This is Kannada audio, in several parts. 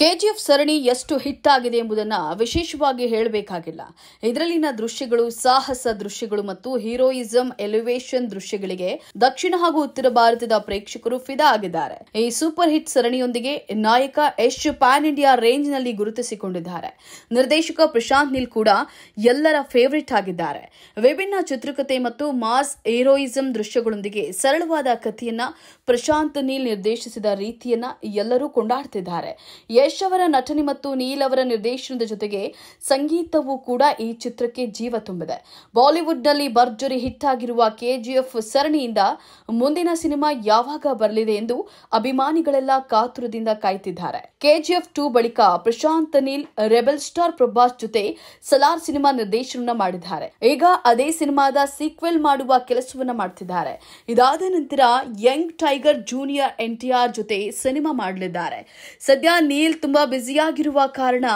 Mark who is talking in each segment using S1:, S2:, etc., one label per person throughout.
S1: ಕೆಜಿಎಫ್ ಸರಣಿ ಎಷ್ಟು ಹಿಟ್ ಆಗಿದೆ ಎಂಬುದನ್ನು ವಿಶೇಷವಾಗಿ ಹೇಳಬೇಕಾಗಿಲ್ಲ ಇದರಲ್ಲಿನ ದೃಶ್ಯಗಳು ಸಾಹಸ ದೃಶ್ಯಗಳು ಮತ್ತು ಹೀರೋಯಿಸಂ ಎಲಿವೇಶನ್ ದೃಶ್ಯಗಳಿಗೆ ದಕ್ಷಿಣ ಹಾಗೂ ಉತ್ತರ ಭಾರತದ ಪ್ರೇಕ್ಷಕರು ಫಿದಾ ಆಗಿದ್ದಾರೆ ಈ ಸೂಪರ್ ಹಿಟ್ ಸರಣಿಯೊಂದಿಗೆ ನಾಯಕ ಯಶ್ ಪ್ಯಾನ್ ಇಂಡಿಯಾ ರೇಂಜ್ ನಲ್ಲಿ ಗುರುತಿಸಿಕೊಂಡಿದ್ದಾರೆ ನಿರ್ದೇಶಕ ಪ್ರಶಾಂತ್ ನೀಲ್ ಕೂಡ ಎಲ್ಲರ ಫೇವರಿಟ್ ಆಗಿದ್ದಾರೆ ವಿಭಿನ್ನ ಚಿತ್ರಕತೆ ಮತ್ತು ಮಾಸ್ ಹೀರೋಯಿಸಂ ದೃಶ್ಯಗಳೊಂದಿಗೆ ಸರಳವಾದ ಕಥೆಯನ್ನ ಪ್ರಶಾಂತ್ ನೀಲ್ ನಿರ್ದೇಶಿಸಿದ ರೀತಿಯನ್ನ ಎಲ್ಲರೂ ಕೊಂಡಾಡ್ತಿದ್ದಾರೆ ಯಶ್ ಅವರ ನಟನೆ ಮತ್ತು ನೀಲ್ ಅವರ ನಿರ್ದೇಶನದ ಜೊತೆಗೆ ಸಂಗೀತವೂ ಕೂಡ ಈ ಚಿತ್ರಕ್ಕೆ ಜೀವ ತುಂಬಿದೆ ಬಾಲಿವುಡ್ನಲ್ಲಿ ಭರ್ಜರಿ ಹಿಟ್ ಆಗಿರುವ ಕೆಜಿಎಫ್ ಸರಣಿಯಿಂದ ಮುಂದಿನ ಸಿನಿಮಾ ಯಾವಾಗ ಬರಲಿದೆ ಎಂದು ಅಭಿಮಾನಿಗಳೆಲ್ಲ ಕಾತುರದಿಂದ ಕಾಯ್ತಿದ್ದಾರೆ ಕೆಜಿಎಫ್ ಟೂ ಬಳಿಕ ಪ್ರಶಾಂತ್ ನೀಲ್ ರೆಬೆಲ್ ಸ್ಟಾರ್ ಪ್ರಭಾಸ್ ಜೊತೆ ಸಲಾರ್ ಸಿನಿಮಾ ನಿರ್ದೇಶನ ಮಾಡಿದ್ದಾರೆ ಈಗ ಅದೇ ಸಿನಿಮಾದ ಸೀಕ್ವೆಲ್ ಮಾಡುವ ಕೆಲಸವನ್ನ ಮಾಡ್ತಿದ್ದಾರೆ ಇದಾದ ನಂತರ ಯಂಗ್ ಟೈಗರ್ ಜೂನಿಯರ್ ಎನ್ಟಿಆರ್ ಜೊತೆ ಸಿನಿಮಾ ಮಾಡಲಿದ್ದಾರೆ ಸದ್ಯ ನೀಲ್ ತುಂಬ ಬ್ಯುಸಿಯಾಗಿರುವ ಕಾರಣ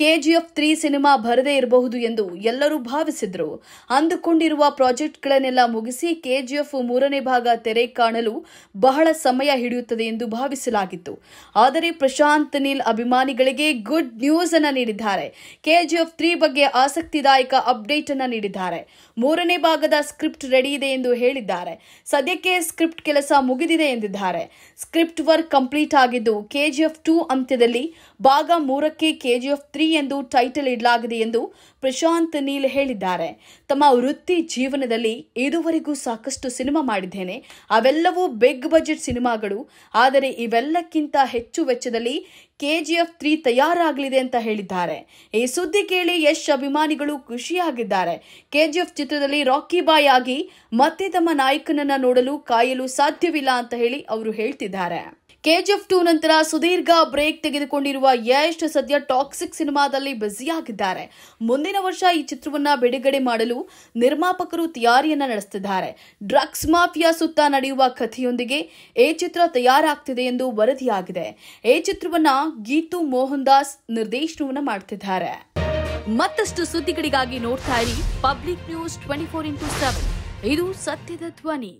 S1: ಕೆಜಿಎಫ್ ತ್ರೀ ಸಿನಿಮಾ ಬರದೇ ಇರಬಹುದು ಎಂದು ಎಲ್ಲರೂ ಭಾವಿಸಿದ್ರು ಅಂದುಕೊಂಡಿರುವ ಪ್ರಾಜೆಕ್ಟ್ಗಳನ್ನೆಲ್ಲ ಮುಗಿಸಿ ಕೆಜಿಎಫ್ ಮೂರನೇ ಭಾಗ ತೆರೆ ಕಾಣಲು ಬಹಳ ಸಮಯ ಹಿಡಿಯುತ್ತದೆ ಎಂದು ಭಾವಿಸಲಾಗಿತ್ತು ಆದರೆ ಪ್ರಶಾಂತ್ ನೀಲ್ ಅಭಿಮಾನಿಗಳಿಗೆ ಗುಡ್ ನ್ಯೂಸ್ ಅನ್ನು ನೀಡಿದ್ದಾರೆ ಕೆಜಿಎಫ್ ತ್ರೀ ಬಗ್ಗೆ ಆಸಕ್ತಿದಾಯಕ ಅಪ್ಡೇಟ್ ಅನ್ನು ನೀಡಿದ್ದಾರೆ ಮೂರನೇ ಭಾಗದ ಸ್ಕ್ರಿಪ್ಟ್ ರೆಡಿ ಇದೆ ಎಂದು ಹೇಳಿದ್ದಾರೆ ಸದ್ಯಕ್ಕೆ ಸ್ಕ್ರಿಪ್ಟ್ ಕೆಲಸ ಮುಗಿದಿದೆ ಎಂದಿದ್ದಾರೆ ಸ್ಕ್ರಿಪ್ಟ್ ವರ್ಕ್ ಕಂಪ್ಲೀಟ್ ಆಗಿದ್ದು ಕೆಜಿಎಫ್ ಟೂ ಅಂತ್ಯದಲ್ಲಿ ಭಾಗ ಮೂರಕ್ಕೆ ಕೆಜಿಎಫ್ ತ್ರೀ ಎಂದು ಟೈಟಲ್ ಇಡಲಾಗಿದೆ ಎಂದು ಪ್ರಶಾಂತ್ ನೀಲ್ ಹೇಳಿದ್ದಾರೆ ತಮ್ಮ ವೃತ್ತಿ ಜೀವನದಲ್ಲಿ ಇದುವರೆಗೂ ಸಾಕಷ್ಟು ಸಿನಿಮಾ ಮಾಡಿದ್ದೇನೆ ಅವೆಲ್ಲವೂ ಬಿಗ್ ಬಜೆಟ್ ಸಿನಿಮಾಗಳು ಆದರೆ ಇವೆಲ್ಲಕ್ಕಿಂತ ಹೆಚ್ಚು ವೆಚ್ಚದಲ್ಲಿ ಕೆಜಿಎಫ್ ತ್ರೀ ತಯಾರಾಗಲಿದೆ ಅಂತ ಹೇಳಿದ್ದಾರೆ ಈ ಸುದ್ದಿ ಕೇಳಿ ಯಶ್ ಅಭಿಮಾನಿಗಳು ಖುಷಿಯಾಗಿದ್ದಾರೆ ಕೆಜಿಎಫ್ ಚಿತ್ರದಲ್ಲಿ ರಾಕಿ ಬಾಯ್ ಆಗಿ ಮತ್ತೆ ತಮ್ಮ ನಾಯಕನನ್ನ ನೋಡಲು ಕಾಯಲು ಸಾಧ್ಯವಿಲ್ಲ ಅಂತ ಹೇಳಿ ಅವರು ಹೇಳ್ತಿದ್ದಾರೆ ಕೆಜಿಎಫ್ ಟು ನಂತರ ಸುದೀರ್ಘ ಬ್ರೇಕ್ ತೆಗೆದುಕೊಂಡಿರುವ ಯಶ್ ಸದ್ಯ ಟಾಕ್ಸಿಕ್ ಸಿನಿಮಾದಲ್ಲಿ ಬ್ಯುಸಿಯಾಗಿದ್ದಾರೆ ಮುಂದಿನ ವರ್ಷ ಈ ಚಿತ್ರವನ್ನ ಬಿಡುಗಡೆ ಮಾಡಲು ನಿರ್ಮಾಪಕರು ತಯಾರಿಯನ್ನ ನಡೆಸುತ್ತಿದ್ದಾರೆ ಡ್ರಗ್ಸ್ ಮಾಫಿಯಾ ಸುತ್ತ ನಡೆಯುವ ಕಥೆಯೊಂದಿಗೆ ಈ ಚಿತ್ರ ತಯಾರಾಗ್ತಿದೆ ಎಂದು ವರದಿಯಾಗಿದೆ ಈ ಚಿತ್ರವನ್ನ ಗೀತು ಮೋಹನ್ ದಾಸ್ ನಿರ್ದೇಶನವನ್ನ ಮಾಡುತ್ತಿದ್ದಾರೆ ಮತ್ತಷ್ಟು ಸುದ್ದಿಗಳಿಗಾಗಿ ನೋಡ್ತಾ ಇರಿ public news twenty four into seven ಇದು ಸತ್ಯದ ಧ್ವನಿ